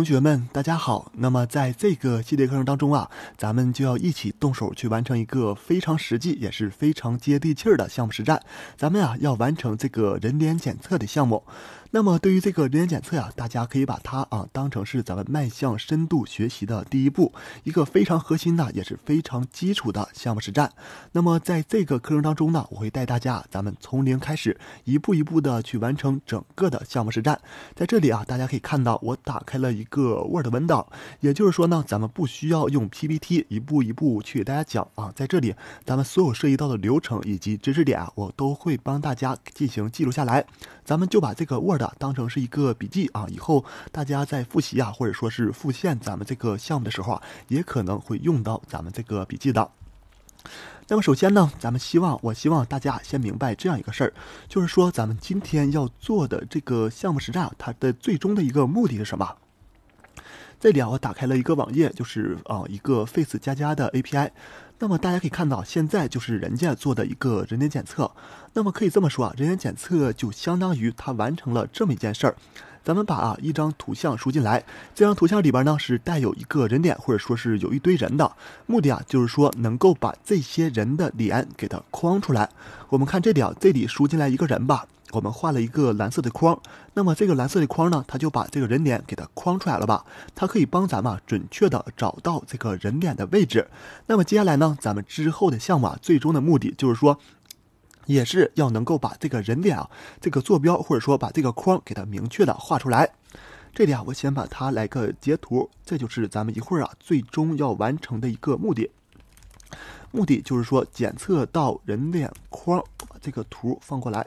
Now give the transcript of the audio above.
同学们，大家好。那么，在这个系列课程当中啊，咱们就要一起动手去完成一个非常实际也是非常接地气儿的项目实战。咱们啊，要完成这个人脸检测的项目。那么对于这个人员检测呀，大家可以把它啊当成是咱们迈向深度学习的第一步，一个非常核心的也是非常基础的项目实战。那么在这个课程当中呢，我会带大家咱们从零开始，一步一步的去完成整个的项目实战。在这里啊，大家可以看到我打开了一个 Word 文档，也就是说呢，咱们不需要用 PPT 一步一步去给大家讲啊，在这里咱们所有涉及到的流程以及知识点啊，我都会帮大家进行记录下来。咱们就把这个 Word。当成是一个笔记啊，以后大家在复习啊，或者说是复现咱们这个项目的时候啊，也可能会用到咱们这个笔记的。那么首先呢，咱们希望我希望大家先明白这样一个事儿，就是说咱们今天要做的这个项目实战，它的最终的一个目的是什么？这里啊，我打开了一个网页，就是啊一个 Face 加加的 API。那么大家可以看到，现在就是人家做的一个人脸检测。那么可以这么说啊，人脸检测就相当于他完成了这么一件事儿。咱们把啊一张图像输进来，这张图像里边呢是带有一个人脸，或者说是有一堆人的。目的啊就是说能够把这些人的脸给它框出来。我们看这里啊，这里输进来一个人吧。我们画了一个蓝色的框，那么这个蓝色的框呢，它就把这个人脸给它框出来了吧？它可以帮咱们准确的找到这个人脸的位置。那么接下来呢，咱们之后的项目啊，最终的目的就是说，也是要能够把这个人脸啊这个坐标，或者说把这个框给它明确的画出来。这里啊，我先把它来个截图，这就是咱们一会儿啊最终要完成的一个目的。目的就是说检测到人脸框，把这个图放过来。